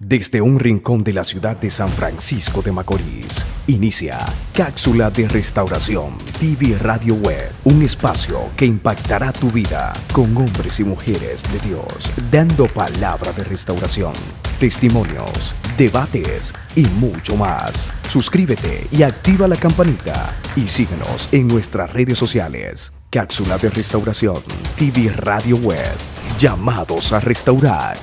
Desde un rincón de la ciudad de San Francisco de Macorís, inicia Cápsula de Restauración TV Radio Web, un espacio que impactará tu vida con hombres y mujeres de Dios, dando palabra de restauración, testimonios, debates y mucho más. Suscríbete y activa la campanita y síguenos en nuestras redes sociales. Cápsula de Restauración TV Radio Web, llamados a restaurar.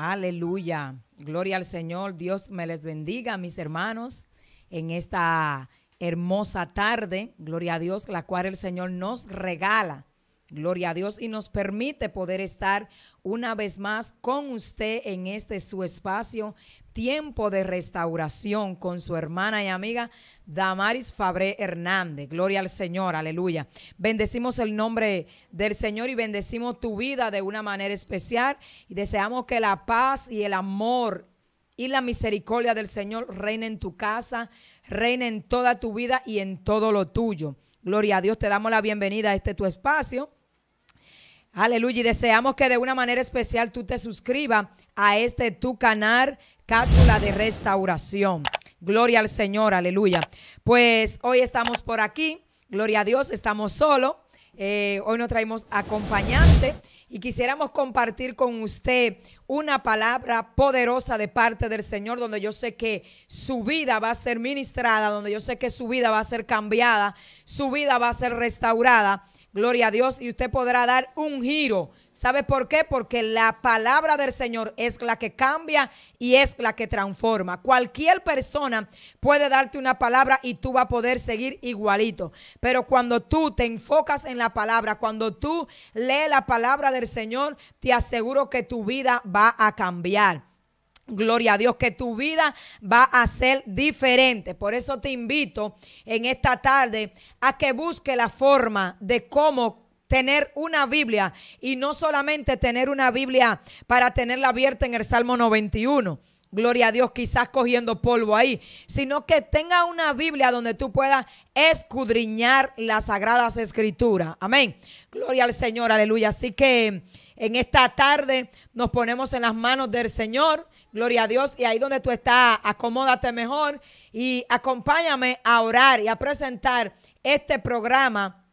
Aleluya. Gloria al Señor. Dios me les bendiga, mis hermanos, en esta hermosa tarde. Gloria a Dios, la cual el Señor nos regala Gloria a Dios y nos permite poder estar una vez más con usted en este su espacio, tiempo de restauración con su hermana y amiga Damaris Fabré Hernández. Gloria al Señor, aleluya. Bendecimos el nombre del Señor y bendecimos tu vida de una manera especial y deseamos que la paz y el amor y la misericordia del Señor reine en tu casa, reine en toda tu vida y en todo lo tuyo. Gloria a Dios, te damos la bienvenida a este tu espacio Aleluya. Y deseamos que de una manera especial tú te suscribas a este tu canal, Cápsula de Restauración. Gloria al Señor, aleluya. Pues hoy estamos por aquí, gloria a Dios, estamos solo eh, hoy nos traemos acompañante y quisiéramos compartir con usted una palabra poderosa de parte del Señor, donde yo sé que su vida va a ser ministrada, donde yo sé que su vida va a ser cambiada, su vida va a ser restaurada Gloria a Dios y usted podrá dar un giro. ¿Sabe por qué? Porque la palabra del Señor es la que cambia y es la que transforma. Cualquier persona puede darte una palabra y tú vas a poder seguir igualito. Pero cuando tú te enfocas en la palabra, cuando tú lees la palabra del Señor, te aseguro que tu vida va a cambiar. Gloria a Dios que tu vida va a ser diferente. Por eso te invito en esta tarde a que busque la forma de cómo tener una Biblia y no solamente tener una Biblia para tenerla abierta en el Salmo 91. Gloria a Dios, quizás cogiendo polvo ahí, sino que tenga una Biblia donde tú puedas escudriñar las sagradas escrituras. Amén. Gloria al Señor, aleluya. Así que en esta tarde nos ponemos en las manos del Señor Gloria a Dios. Y ahí donde tú estás, acomódate mejor y acompáñame a orar y a presentar este programa.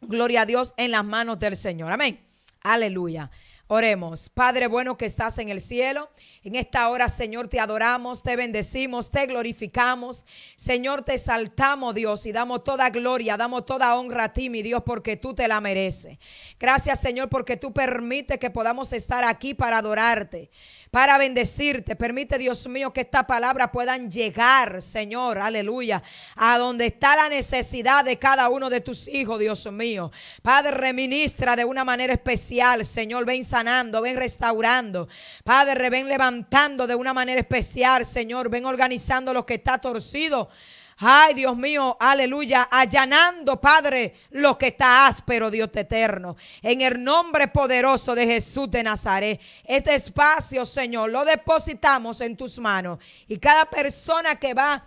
Gloria a Dios en las manos del Señor. Amén. Aleluya. Oremos, Padre bueno que estás en el cielo, en esta hora Señor te adoramos, te bendecimos, te glorificamos, Señor te exaltamos Dios y damos toda gloria, damos toda honra a ti mi Dios porque tú te la mereces. Gracias Señor porque tú permites que podamos estar aquí para adorarte para bendecirte. Permite, Dios mío, que esta palabra puedan llegar, Señor, aleluya, a donde está la necesidad de cada uno de tus hijos, Dios mío. Padre, reministra de una manera especial, Señor, ven sanando, ven restaurando. Padre, ven levantando de una manera especial, Señor, ven organizando lo que está torcido. Ay, Dios mío, aleluya, allanando, Padre, lo que está áspero, Dios eterno. En el nombre poderoso de Jesús de Nazaret, este espacio, Señor, lo depositamos en tus manos. Y cada persona que va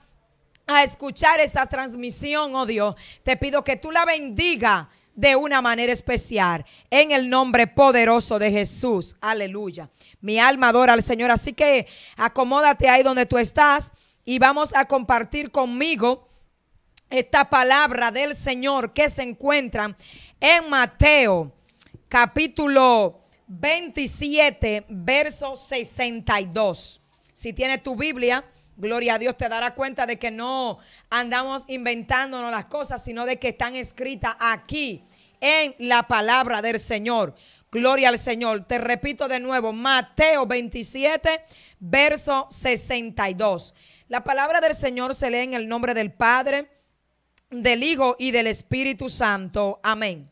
a escuchar esta transmisión, oh Dios, te pido que tú la bendiga de una manera especial. En el nombre poderoso de Jesús. Aleluya. Mi alma adora al Señor. Así que acomódate ahí donde tú estás y vamos a compartir conmigo esta palabra del Señor que se encuentra en Mateo capítulo 27, verso 62. Si tienes tu Biblia, gloria a Dios, te dará cuenta de que no andamos inventándonos las cosas, sino de que están escritas aquí en la palabra del Señor. Gloria al Señor. Te repito de nuevo, Mateo 27, verso 62. La palabra del Señor se lee en el nombre del Padre, del Hijo y del Espíritu Santo. Amén.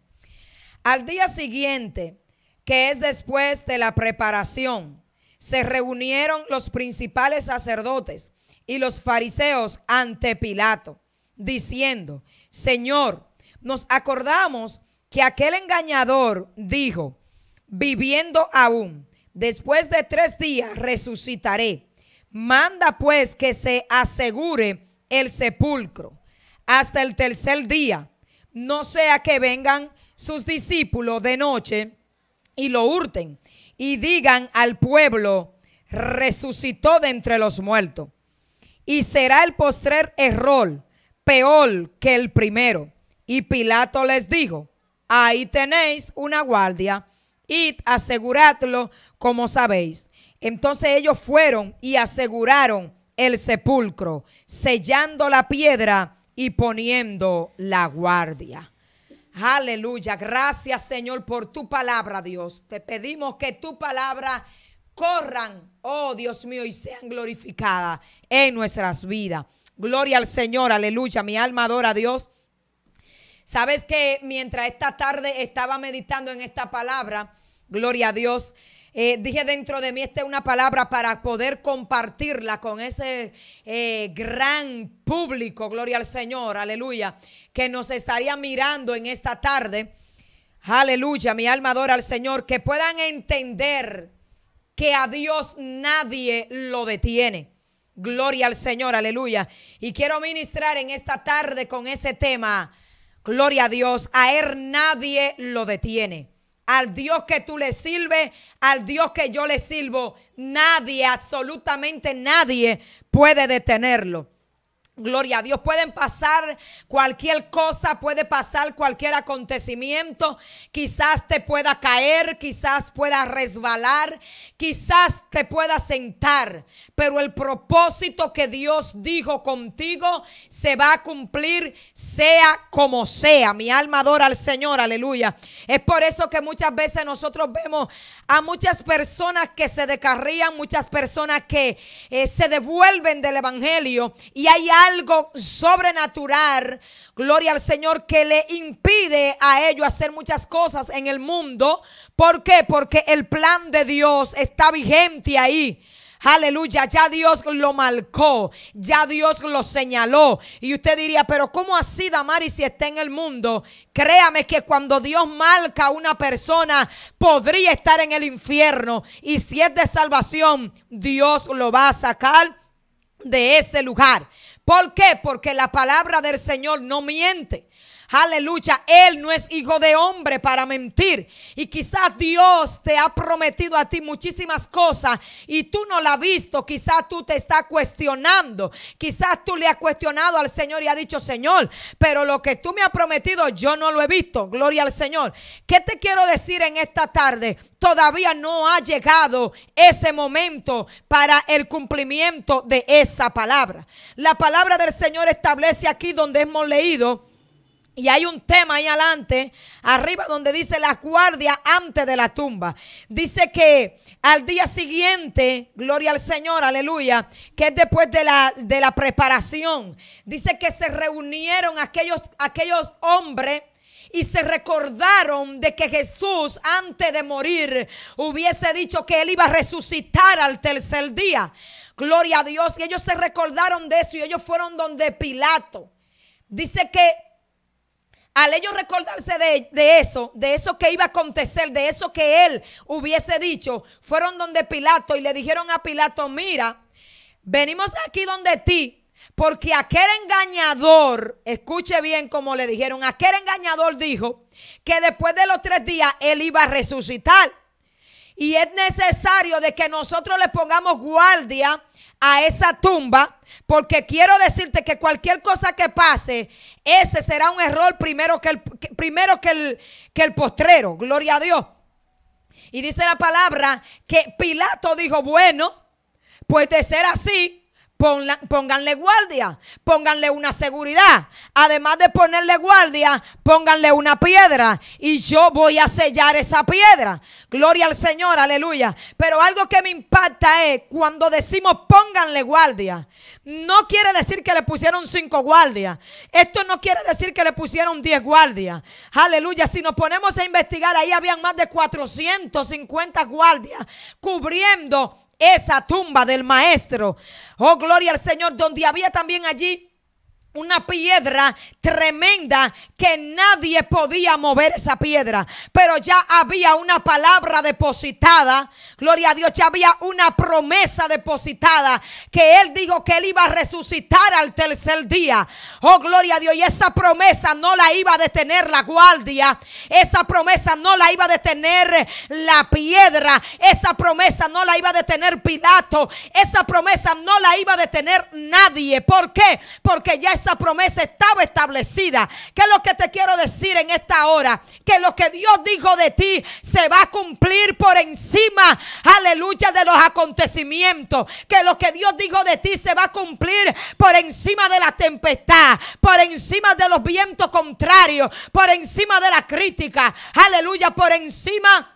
Al día siguiente, que es después de la preparación, se reunieron los principales sacerdotes y los fariseos ante Pilato, diciendo, Señor, nos acordamos que aquel engañador dijo, viviendo aún, después de tres días resucitaré. Manda pues que se asegure el sepulcro hasta el tercer día, no sea que vengan sus discípulos de noche y lo hurten y digan al pueblo, resucitó de entre los muertos. Y será el postrer error peor que el primero. Y Pilato les dijo, ahí tenéis una guardia, id aseguradlo como sabéis. Entonces ellos fueron y aseguraron el sepulcro, sellando la piedra y poniendo la guardia. Aleluya. Gracias Señor por tu palabra, Dios. Te pedimos que tu palabra corran, oh Dios mío, y sean glorificadas en nuestras vidas. Gloria al Señor, aleluya. Mi alma adora a Dios. Sabes que mientras esta tarde estaba meditando en esta palabra, gloria a Dios, eh, dije dentro de mí, esta una palabra para poder compartirla con ese eh, gran público, gloria al Señor, aleluya, que nos estaría mirando en esta tarde. Aleluya, mi alma adora al Señor, que puedan entender que a Dios nadie lo detiene. Gloria al Señor, aleluya. Y quiero ministrar en esta tarde con ese tema. Gloria a Dios, a Él nadie lo detiene al Dios que tú le sirves, al Dios que yo le sirvo. Nadie, absolutamente nadie puede detenerlo. Gloria a Dios, pueden pasar cualquier cosa, puede pasar cualquier acontecimiento, quizás te pueda caer, quizás pueda resbalar, quizás te pueda sentar, pero el propósito que Dios dijo contigo se va a cumplir sea como sea. Mi alma adora al Señor, aleluya. Es por eso que muchas veces nosotros vemos a muchas personas que se decarrían muchas personas que eh, se devuelven del Evangelio y hay algo sobrenatural, gloria al Señor, que le impide a ellos hacer muchas cosas en el mundo. ¿Por qué? Porque el plan de Dios está vigente ahí. Aleluya, ya Dios lo marcó, ya Dios lo señaló. Y usted diría, pero ¿cómo así, Damari, si está en el mundo? Créame que cuando Dios marca a una persona, podría estar en el infierno. Y si es de salvación, Dios lo va a sacar de ese lugar. ¿Por qué? Porque la palabra del Señor no miente. Aleluya, Él no es hijo de hombre para mentir. Y quizás Dios te ha prometido a ti muchísimas cosas y tú no la has visto. Quizás tú te estás cuestionando. Quizás tú le has cuestionado al Señor y ha dicho, Señor, pero lo que tú me has prometido yo no lo he visto. Gloria al Señor. ¿Qué te quiero decir en esta tarde? Todavía no ha llegado ese momento para el cumplimiento de esa palabra. La palabra del Señor establece aquí donde hemos leído y hay un tema ahí adelante, arriba donde dice la guardia antes de la tumba. Dice que al día siguiente, gloria al Señor, aleluya, que es después de la, de la preparación. Dice que se reunieron aquellos, aquellos hombres y se recordaron de que Jesús antes de morir hubiese dicho que él iba a resucitar al tercer día. Gloria a Dios. Y ellos se recordaron de eso y ellos fueron donde Pilato. Dice que al ellos recordarse de, eso, de eso que iba a acontecer, de eso que él hubiese dicho, fueron donde Pilato y le dijeron a Pilato, mira, venimos aquí donde ti, porque aquel engañador, escuche bien como le dijeron, aquel engañador dijo que después de los tres días él iba a resucitar. Y es necesario de que nosotros le pongamos guardia a esa tumba, porque quiero decirte que cualquier cosa que pase, ese será un error primero que el, primero que el, postrero, gloria a Dios. Y dice la palabra que Pilato dijo, bueno, puede ser así, pónganle guardia, pónganle una seguridad. Además de ponerle guardia, pónganle una piedra y yo voy a sellar esa piedra. Gloria al Señor, aleluya. Pero algo que me impacta es cuando decimos pónganle guardia. No quiere decir que le pusieron cinco guardias. Esto no quiere decir que le pusieron diez guardias. Aleluya. Si nos ponemos a investigar, ahí habían más de 450 guardias cubriendo esa tumba del maestro. Oh, gloria al Señor, donde había también allí una piedra tremenda que nadie podía mover esa piedra. Pero ya había una palabra depositada. Gloria a Dios, ya había una promesa depositada que él dijo que él iba a resucitar al tercer día. Oh, gloria a Dios. Y esa promesa no la iba a detener la guardia. Esa promesa no la iba a detener la piedra. Esa promesa no la iba a detener Pilato. Esa promesa no la iba a detener nadie. ¿Por qué? Porque ya es promesa estaba establecida. ¿Qué es lo que te quiero decir en esta hora? Que lo que Dios dijo de ti se va a cumplir por encima, aleluya, de los acontecimientos. Que lo que Dios dijo de ti se va a cumplir por encima de la tempestad, por encima de los vientos contrarios, por encima de la crítica, aleluya, por encima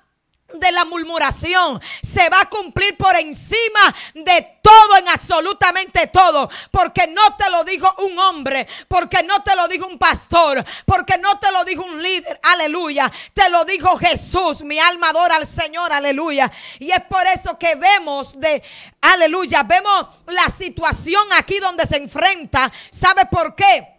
de la murmuración se va a cumplir por encima de todo, en absolutamente todo, porque no te lo dijo un hombre, porque no te lo dijo un pastor, porque no te lo dijo un líder, aleluya, te lo dijo Jesús, mi alma adora al Señor, aleluya. Y es por eso que vemos de, aleluya, vemos la situación aquí donde se enfrenta, ¿sabe por qué?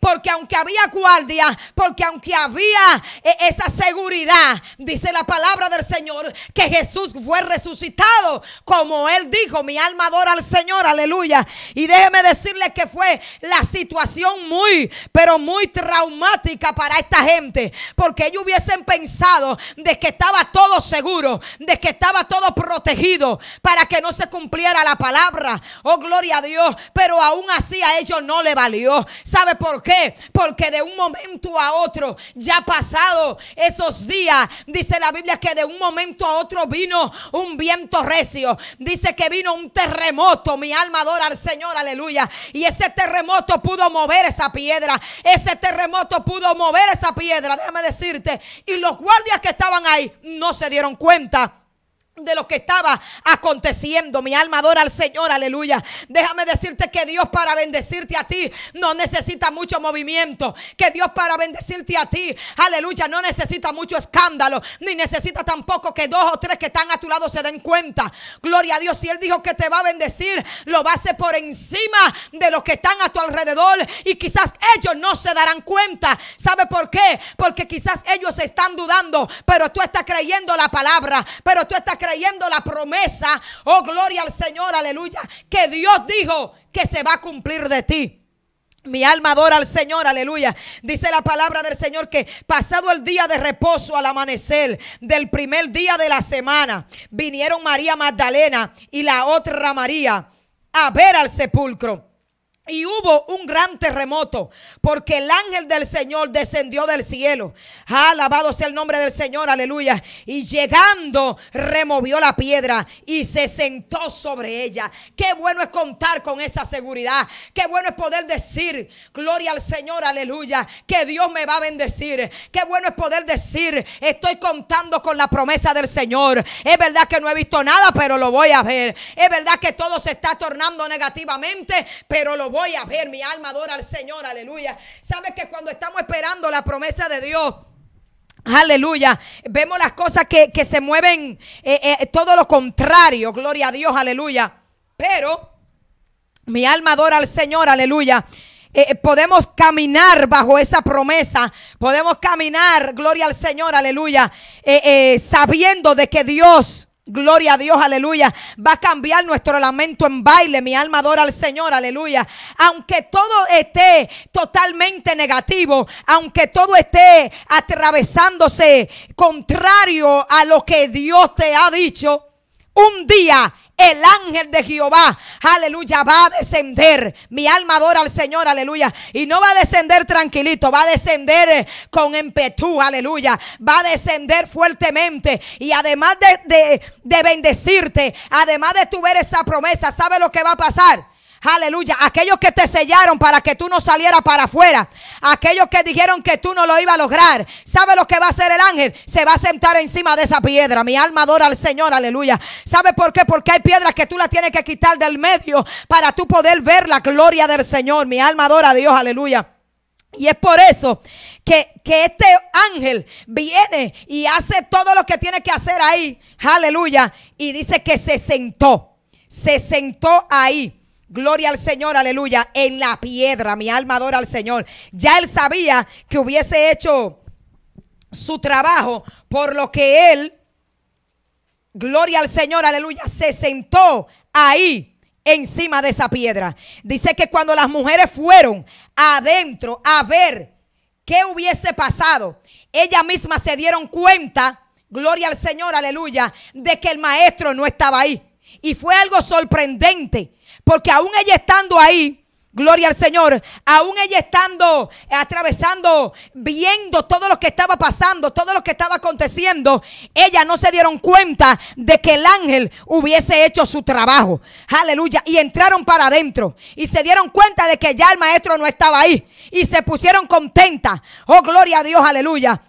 porque aunque había guardia, porque aunque había eh, esa seguridad, dice la palabra del Señor, que Jesús fue resucitado, como él dijo, mi alma adora al Señor, aleluya. Y déjeme decirle que fue la situación muy, pero muy traumática para esta gente, porque ellos hubiesen pensado de que estaba todo seguro, de que estaba todo protegido tejido para que no se cumpliera la palabra. Oh, gloria a Dios. Pero aún así a ellos no le valió. ¿Sabe por qué? Porque de un momento a otro, ya pasado esos días, dice la Biblia que de un momento a otro vino un viento recio. Dice que vino un terremoto. Mi alma adora al Señor, aleluya. Y ese terremoto pudo mover esa piedra. Ese terremoto pudo mover esa piedra. Déjame decirte. Y los guardias que estaban ahí no se dieron cuenta de lo que estaba aconteciendo. Mi alma adora al Señor, aleluya. Déjame decirte que Dios para bendecirte a ti no necesita mucho movimiento, que Dios para bendecirte a ti, aleluya, no necesita mucho escándalo, ni necesita tampoco que dos o tres que están a tu lado se den cuenta. Gloria a Dios, si Él dijo que te va a bendecir, lo va a hacer por encima de los que están a tu alrededor y quizás ellos no se darán cuenta. ¿Sabe por qué? Porque quizás ellos están dudando, pero tú estás creyendo la palabra, pero tú estás creyendo creyendo la promesa, oh gloria al Señor, aleluya, que Dios dijo que se va a cumplir de ti. Mi alma adora al Señor, aleluya. Dice la palabra del Señor que pasado el día de reposo al amanecer del primer día de la semana, vinieron María Magdalena y la otra María a ver al sepulcro. Y hubo un gran terremoto, porque el ángel del Señor descendió del cielo. Alabado sea el nombre del Señor, aleluya. Y llegando, removió la piedra y se sentó sobre ella. Qué bueno es contar con esa seguridad. Qué bueno es poder decir, gloria al Señor, aleluya, que Dios me va a bendecir. Qué bueno es poder decir, estoy contando con la promesa del Señor. Es verdad que no he visto nada, pero lo voy a ver. Es verdad que todo se está tornando negativamente, pero lo voy voy a ver. Mi alma adora al Señor, aleluya. Sabes que cuando estamos esperando la promesa de Dios, Aleluya. Vemos las cosas que, se mueven eh, eh, todo lo contrario. Gloria a Dios, aleluya. Pero mi alma adora al Señor, aleluya. Eh, podemos caminar bajo esa promesa. Podemos caminar, gloria al Señor, aleluya. sabiendo de que Dios Gloria a Dios, aleluya. Va a cambiar nuestro lamento en baile. Mi alma adora al Señor, aleluya. Aunque todo esté totalmente negativo, aunque todo esté atravesándose contrario a lo que Dios te ha dicho, un día el ángel de Jehová, aleluya, va a descender. Mi alma adora al Señor, aleluya. Y no va a descender tranquilito, va a descender eh, con empetú, aleluya. Va a descender fuertemente. Y además de, de, de bendecirte, además de tu ver esa promesa, ¿sabe lo que va a pasar? Aleluya. Aquellos que te sellaron para que tú no salieras para afuera. Aquellos que dijeron que tú no lo ibas a lograr. ¿Sabe lo que va a hacer el ángel? Se va a sentar encima de esa piedra. Mi alma adora al Señor. Aleluya. ¿Sabe por qué? Porque hay piedras que tú las tienes que quitar del medio para tú poder ver la gloria del Señor. Mi alma adora a Dios. Aleluya. Y es por eso que, que, este ángel viene y hace todo lo que tiene que hacer ahí. Aleluya. Y dice que se sentó. Se sentó ahí. Gloria al Señor, aleluya. En la piedra, mi alma adora al Señor. Ya él sabía que hubiese hecho su trabajo, por lo que él, gloria al Señor, aleluya, se sentó ahí encima de esa piedra. Dice que cuando las mujeres fueron adentro a ver qué hubiese pasado, ellas mismas se dieron cuenta, gloria al Señor, aleluya, de que el maestro no estaba ahí. Y fue algo sorprendente porque aún ella estando ahí, Gloria al Señor. Aún ella estando, atravesando, viendo todo lo que estaba pasando, todo lo que estaba aconteciendo, ella no se dieron cuenta de que el ángel hubiese hecho su trabajo. Aleluya. Y entraron para adentro. Y se dieron cuenta de que ya el maestro no estaba ahí. Y se pusieron contentas. Oh, gloria a Dios, aleluya.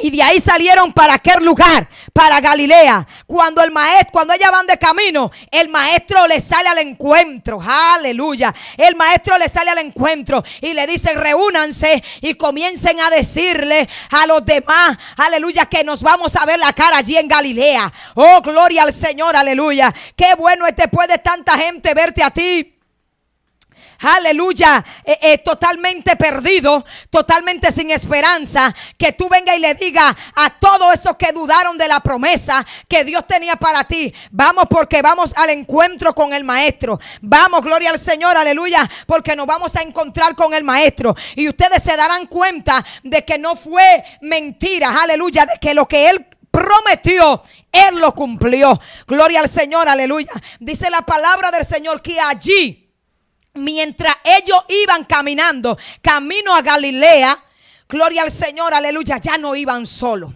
Y de ahí salieron para aquel lugar, para Galilea. Cuando el maestro, cuando ellas van de camino, el maestro le sale al encuentro. Aleluya. El maestro le sale al encuentro y le dice, reúnanse y comiencen a decirle a los demás, aleluya, que nos vamos a ver la cara allí en Galilea. Oh, gloria al Señor, aleluya. Qué bueno este puede tanta gente verte a ti aleluya, eh, eh, totalmente perdido, totalmente sin esperanza, que tú venga y le diga a todos esos que dudaron de la promesa que Dios tenía para ti, vamos porque vamos al encuentro con el maestro, vamos, gloria al Señor, aleluya, porque nos vamos a encontrar con el maestro y ustedes se darán cuenta de que no fue mentira, aleluya, de que lo que él prometió, Él lo cumplió. Gloria al Señor, aleluya. Dice la palabra del Señor que allí mientras ellos iban caminando camino a Galilea, gloria al Señor, aleluya, ya no iban solos.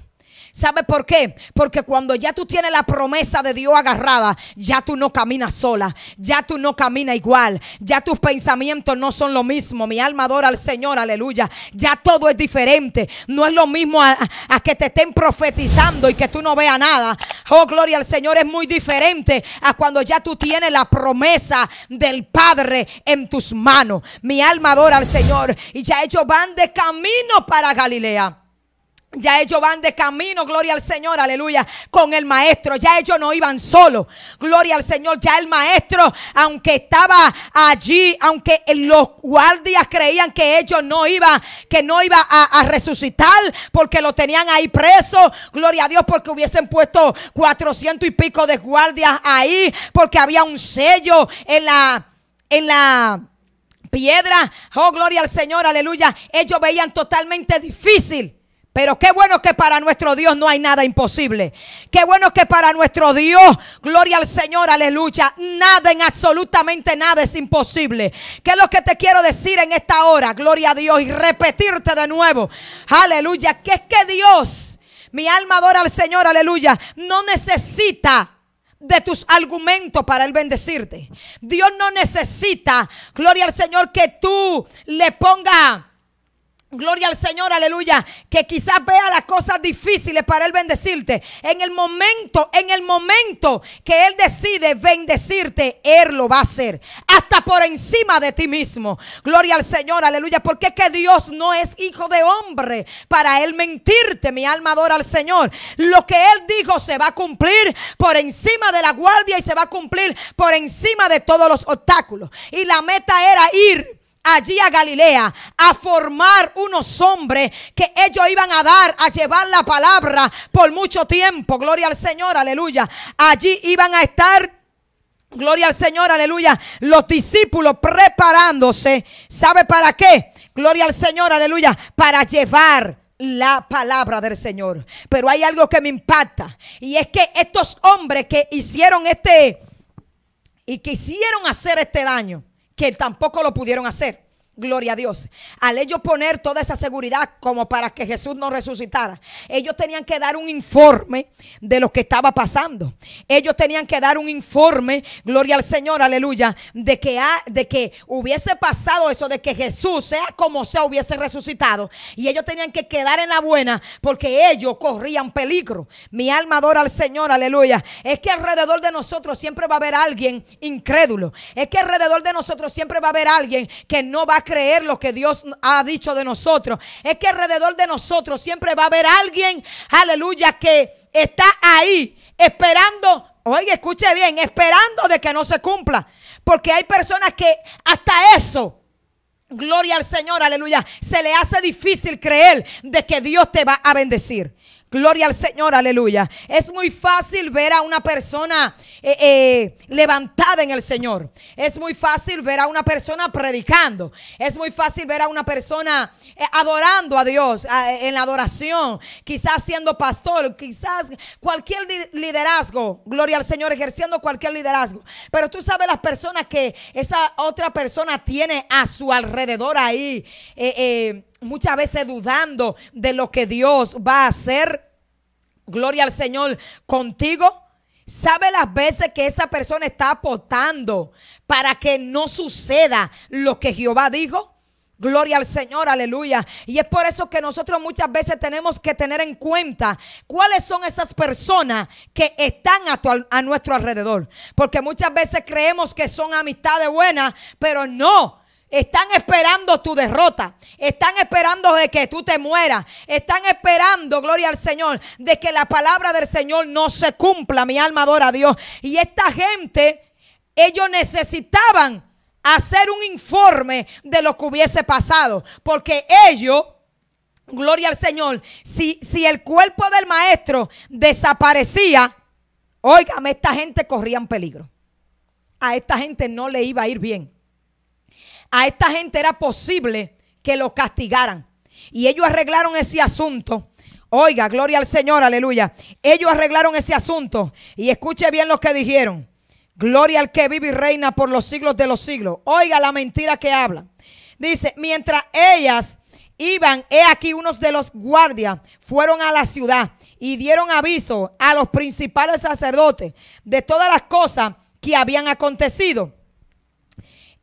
¿Sabe por qué? Porque cuando ya tú tienes la promesa de Dios agarrada, ya tú no caminas sola, ya tú no caminas igual, ya tus pensamientos no son lo mismo. Mi alma adora al Señor, aleluya. Ya todo es diferente. No es lo mismo a, que te estén profetizando y que tú no veas nada. Oh, gloria al Señor, es muy diferente a cuando ya tú tienes la promesa del Padre en tus manos. Mi alma adora al Señor y ya ellos van de camino para Galilea. Ya ellos van de camino, gloria al Señor, aleluya, con el maestro. Ya ellos no iban solos, gloria al Señor. Ya el maestro, aunque estaba allí, aunque los guardias creían que ellos no iba, que no iba a, resucitar, porque lo tenían ahí preso, gloria a Dios, porque hubiesen puesto cuatrocientos y pico de guardias ahí, porque había un sello en la, en la piedra. Oh, gloria al Señor, aleluya. Ellos veían totalmente difícil pero qué bueno que para nuestro Dios no hay nada imposible. Qué bueno que para nuestro Dios, gloria al Señor, aleluya, nada en absolutamente nada es imposible. ¿Qué es lo que te quiero decir en esta hora? Gloria a Dios y repetirte de nuevo. Aleluya, que es que Dios, mi alma adora al Señor, aleluya, no necesita de tus argumentos para el bendecirte. Dios no necesita, gloria al Señor, que tú le pongas Gloria al Señor, aleluya. Que quizás vea las cosas difíciles para Él bendecirte. En el momento, en el momento que Él decide bendecirte, Él lo va a hacer. Hasta por encima de ti mismo. Gloria al Señor, aleluya. Porque es que Dios no es hijo de hombre para Él mentirte. Mi alma adora al Señor. Lo que Él dijo se va a cumplir por encima de la guardia y se va a cumplir por encima de todos los obstáculos. Y la meta era ir allí a Galilea a formar unos hombres que ellos iban a dar, a llevar la palabra por mucho tiempo. Gloria al Señor, aleluya. Allí iban a estar Gloria al Señor, aleluya. Los discípulos preparándose, ¿sabe para qué? Gloria al Señor, aleluya, para llevar la palabra del Señor. Pero hay algo que me impacta y es que estos hombres que hicieron este y quisieron hacer este daño, que tampoco lo pudieron hacer. Gloria a Dios. Al ellos poner toda esa seguridad como para que Jesús no resucitara, ellos tenían que dar un informe de lo que estaba pasando. Ellos tenían que dar un informe, gloria al Señor, aleluya, de que, de que hubiese pasado eso, de que Jesús, sea como sea, hubiese resucitado. Y ellos tenían que quedar en la buena porque ellos corrían peligro. Mi alma adora al Señor, aleluya. Es que alrededor de nosotros siempre va a haber alguien incrédulo. Es que alrededor de nosotros siempre va a haber alguien que no va a creer lo que Dios ha dicho de nosotros. Es que alrededor de nosotros siempre va a haber alguien, aleluya, que está ahí esperando. Oye, escuche bien, esperando de que no se cumpla. Porque hay personas que hasta eso Gloria al Señor, aleluya. Se le hace difícil creer de que Dios te va a bendecir. Gloria al Señor, aleluya. Es muy fácil ver a una persona eh, eh, levantada en el Señor. Es muy fácil ver a una persona predicando. Es muy fácil ver a una persona eh, adorando a Dios en la adoración. Quizás siendo pastor, quizás cualquier liderazgo. Gloria al Señor, ejerciendo cualquier liderazgo. Pero tú sabes las personas que esa otra persona tiene a su alrededor ahí muchas veces dudando de lo que Dios va a hacer. Gloria al Señor contigo. Sabe las veces que esa persona está aportando para que no suceda lo que Jehová dijo. Gloria al Señor, aleluya. Y es por eso que nosotros muchas veces tenemos que tener en cuenta cuáles son esas personas que están a, a nuestro alrededor. Porque muchas veces creemos que son amistades buenas, pero no, están esperando tu derrota. Están esperando de que tú te mueras. Están esperando, gloria al Señor, de que la palabra del Señor no se cumpla. Mi alma adora a Dios. Y esta gente, ellos necesitaban hacer un informe de lo que hubiese pasado. Porque ellos Gloria al Señor. Si, si, el cuerpo del maestro desaparecía, oígame, esta gente corría peligro. A esta gente no le iba a ir bien a esta gente era posible que lo castigaran. Y ellos arreglaron ese asunto. Oiga, gloria al Señor, aleluya. Ellos arreglaron ese asunto. Y escuche bien lo que dijeron. Gloria al que vive y reina por los siglos de los siglos. Oiga la mentira que habla. Dice, mientras ellas iban, he aquí unos de los guardias fueron a la ciudad y dieron aviso a los principales sacerdotes de todas las cosas que habían acontecido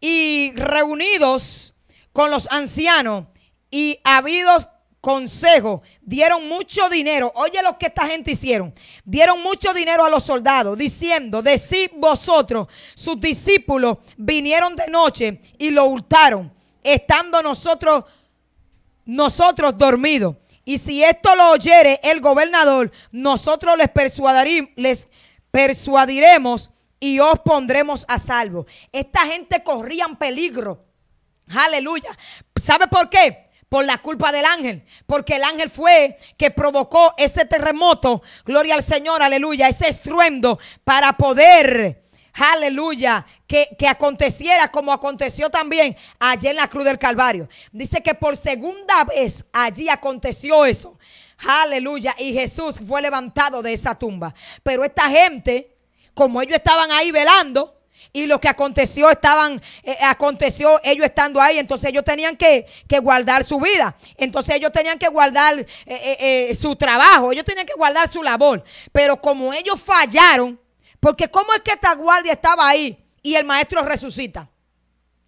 y reunidos con los ancianos y habidos consejos, dieron mucho dinero. Oye lo que esta gente hicieron. Dieron mucho dinero a los soldados, diciendo, decid vosotros, sus discípulos vinieron de noche y lo hurtaron, estando nosotros, nosotros dormidos. Y si esto lo oyere el gobernador, nosotros les, les persuadiremos y os pondremos a salvo. Esta gente corría en peligro. Aleluya. ¿Sabe por qué? por la culpa del ángel, porque el ángel fue que provocó ese terremoto, gloria al Señor, aleluya, ese estruendo para poder, aleluya, que, aconteciera como aconteció también allí en la cruz del Calvario. Dice que por segunda vez allí aconteció eso, aleluya, y Jesús fue levantado de esa tumba. Pero esta gente como ellos estaban ahí velando y lo que aconteció estaban eh, aconteció ellos estando ahí entonces ellos tenían que, guardar su vida entonces ellos tenían que guardar eh, eh, su trabajo ellos tenían que guardar su labor pero como ellos fallaron porque cómo es que esta guardia estaba ahí y el maestro resucita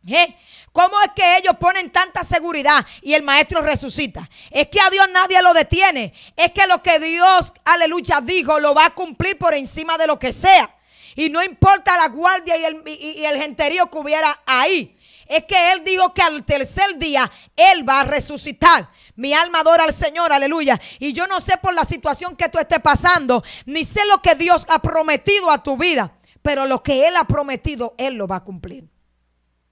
¿Eh? ¿Cómo es que ellos ponen tanta seguridad y el maestro resucita? Es que a Dios nadie lo detiene. Es que lo que Dios, aleluya, dijo, lo va a cumplir por encima de lo que sea. Y no importa la guardia y el, y, el genterío que hubiera ahí. Es que Él dijo que al tercer día Él va a resucitar. Mi alma adora al Señor, aleluya. Y yo no sé por la situación que tú estés pasando, ni sé lo que Dios ha prometido a tu vida, pero lo que Él ha prometido, Él lo va a cumplir.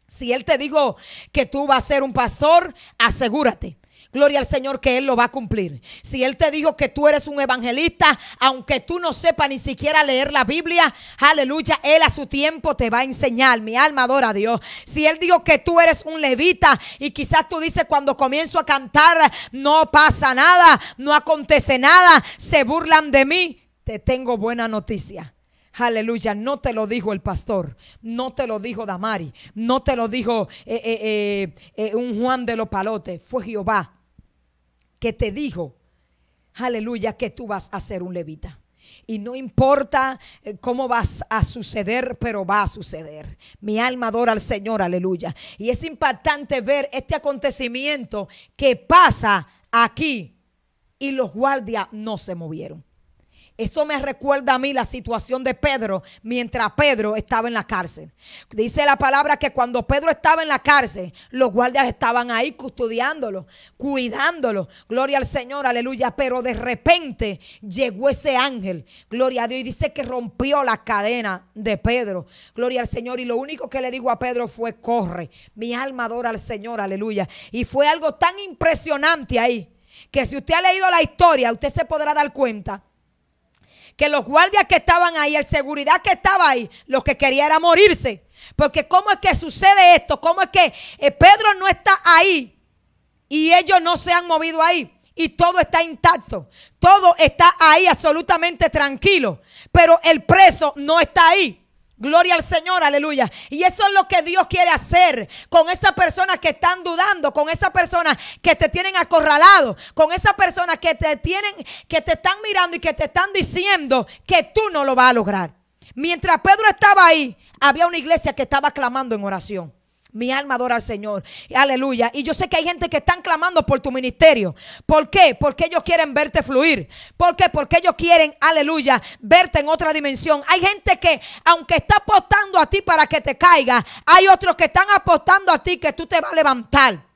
Si Él te dijo que tú vas a ser un pastor, asegúrate Gloria al Señor que Él lo va a cumplir. Si Él te dijo que tú eres un evangelista, aunque tú no sepas ni siquiera leer la Biblia, aleluya, Él a su tiempo te va a enseñar. Mi alma adora a Dios. Si Él dijo que tú eres un levita y quizás tú dices cuando comienzo a cantar, no pasa nada, no acontece nada, se burlan de mí, te tengo buena noticia. Aleluya, no te lo dijo el pastor, no te lo dijo Damari, no te lo dijo eh, eh, eh, un Juan de los Palotes, fue Jehová que te dijo, aleluya, que tú vas a ser un levita. Y no importa eh, cómo vas a suceder, pero va a suceder. Mi alma adora al Señor, aleluya. Y es impactante ver este acontecimiento que pasa aquí y los guardias no se movieron. Eso me recuerda a mí la situación de Pedro mientras Pedro estaba en la cárcel. Dice la palabra que cuando Pedro estaba en la cárcel, los guardias estaban ahí custodiándolo, cuidándolo. Gloria al Señor, aleluya. Pero de repente llegó ese ángel, gloria a Dios, y dice que rompió la cadena de Pedro. Gloria al Señor. Y lo único que le dijo a Pedro fue, corre, mi alma adora al Señor, aleluya. Y fue algo tan impresionante ahí que si usted ha leído la historia, usted se podrá dar cuenta que los guardias que estaban ahí, el seguridad que estaba ahí, lo que quería era morirse. Porque cómo es que sucede esto, cómo es que eh, Pedro no está ahí y ellos no se han movido ahí. Y todo está intacto. Todo está ahí absolutamente tranquilo. Pero el preso no está ahí. Gloria al Señor, aleluya. Y eso es lo que Dios quiere hacer con esas personas que están dudando, con esas personas que te tienen acorralado, con esas personas que te tienen, que te están mirando y que te están diciendo que tú no lo vas a lograr. Mientras Pedro estaba ahí, había una iglesia que estaba clamando en oración. Mi alma adora al Señor. Aleluya. Y yo sé que hay gente que están clamando por tu ministerio. ¿Por qué? Porque ellos quieren verte fluir. ¿Por qué? Porque ellos quieren, aleluya, verte en otra dimensión. Hay gente que, aunque está apostando a ti para que te caiga, hay otros que están apostando a ti que tú te vas a levantar.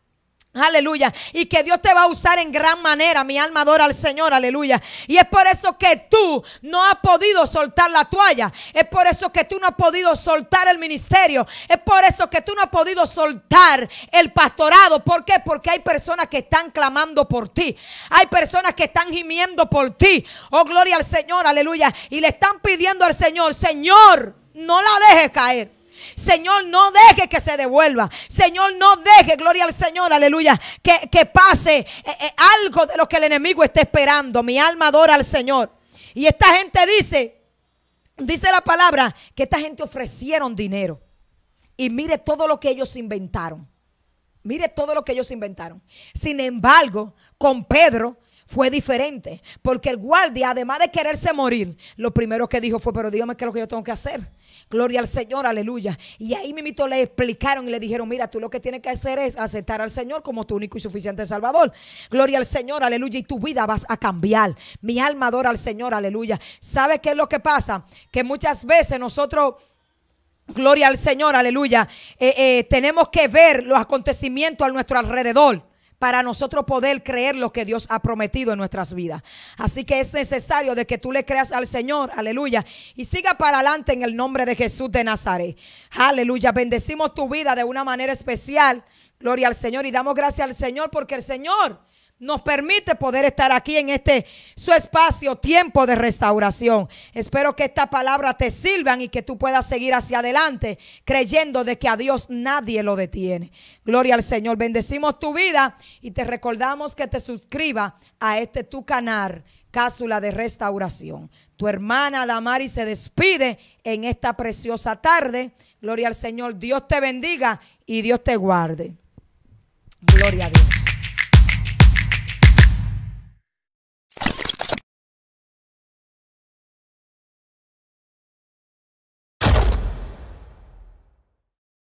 Aleluya. Y que Dios te va a usar en gran manera. Mi alma adora al Señor. Aleluya. Y es por eso que tú no has podido soltar la toalla. Es por eso que tú no has podido soltar el ministerio. Es por eso que tú no has podido soltar el pastorado. ¿Por qué? Porque hay personas que están clamando por ti. Hay personas que están gimiendo por ti. Oh, gloria al Señor. Aleluya. Y le están pidiendo al Señor, Señor, no la dejes caer. Señor, no deje que se devuelva. Señor, no deje, gloria al Señor, aleluya, que, que pase eh, eh, algo de lo que el enemigo está esperando. Mi alma adora al Señor. Y esta gente dice, dice la palabra, que esta gente ofrecieron dinero. Y mire todo lo que ellos inventaron. Mire todo lo que ellos inventaron. Sin embargo, con Pedro fue diferente, porque el guardia, además de quererse morir, lo primero que dijo fue, pero dígame qué es lo que yo tengo que hacer. Gloria al Señor, aleluya. Y ahí mimito le explicaron y le dijeron, mira, tú lo que tienes que hacer es aceptar al Señor como tu único y suficiente Salvador. Gloria al Señor, aleluya. Y tu vida vas a cambiar. Mi alma adora al Señor, aleluya. ¿Sabe qué es lo que pasa? Que muchas veces nosotros... Gloria al Señor, aleluya. Eh, eh, tenemos que ver los acontecimientos a nuestro alrededor para nosotros poder creer lo que Dios ha prometido en nuestras vidas. Así que es necesario de que tú le creas al Señor, aleluya, y siga para adelante en el nombre de Jesús de Nazaret. Aleluya, bendecimos tu vida de una manera especial. Gloria al Señor y damos gracias al Señor porque el Señor nos permite poder estar aquí en este su espacio, tiempo de restauración. Espero que estas palabras te sirvan y que tú puedas seguir hacia adelante creyendo de que a Dios nadie lo detiene. Gloria al Señor, bendecimos tu vida y te recordamos que te suscriba a este tu canal, Cápsula de Restauración. Tu hermana Damari se despide en esta preciosa tarde. Gloria al Señor, Dios te bendiga y Dios te guarde. Gloria a Dios.